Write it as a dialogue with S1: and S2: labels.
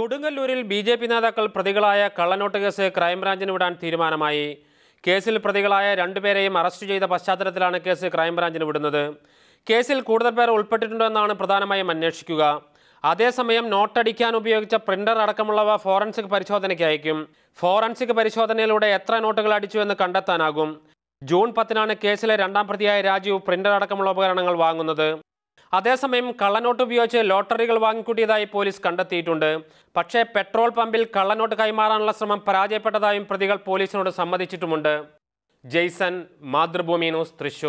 S1: കൊടുങ്ങല്ലൂരിൽ B J P നേതാക്കൾ പ്രതികളായ കള്ളനോട്ട് കേസ് ക്രൈംബ്രാഞ്ചിന് വിടാൻ തീരുമാനമായി കേസിൽ പ്രതികളായ രണ്ടുപേരെയും അറസ്റ്റ് ചെയ്ത പശ്ചാത്തലത്തിലാണ് കേസ് ക്രൈംബ്രാഞ്ചിന് വിടുന്നത് കേസിൽ കൂടുതൽ പേർ ഉൾപ്പെട്ടിട്ടുണ്ടോ എന്നാണ് പ്രധാനമായും അന്വേഷിക്കുക അതേസമയം നോട്ടടിക്കാൻ ഉപയോഗിച്ച പ്രിന്റർ അടക്കമുള്ളവ ഫോറൻസിക് പരിശോധനയ്ക്ക് അയക്കും ഫോറൻസിക് പരിശോധനയിലൂടെ എത്ര നോട്ടുകൾ അടിച്ചു എന്ന് കണ്ടെത്താനാകും ജൂൺ പത്തിനാണ് കേസിലെ രണ്ടാം പ്രതിയായ രാജീവ് പ്രിന്റർ അടക്കമുള്ള ഉപകരണങ്ങൾ വാങ്ങുന്നത് അതേസമയം കള്ളനോട്ട് ഉപയോഗിച്ച് ലോട്ടറികൾ വാങ്ങിക്കൂട്ടിയതായി പോലീസ് കണ്ടെത്തിയിട്ടുണ്ട് പക്ഷേ പെട്രോൾ പമ്പിൽ കള്ളനോട്ട് കൈമാറാനുള്ള ശ്രമം പരാജയപ്പെട്ടതായും പ്രതികൾ പോലീസിനോട് സമ്മതിച്ചിട്ടുമുണ്ട് ജെയ്സൺ മാതൃഭൂമി ന്യൂസ് തൃശൂർ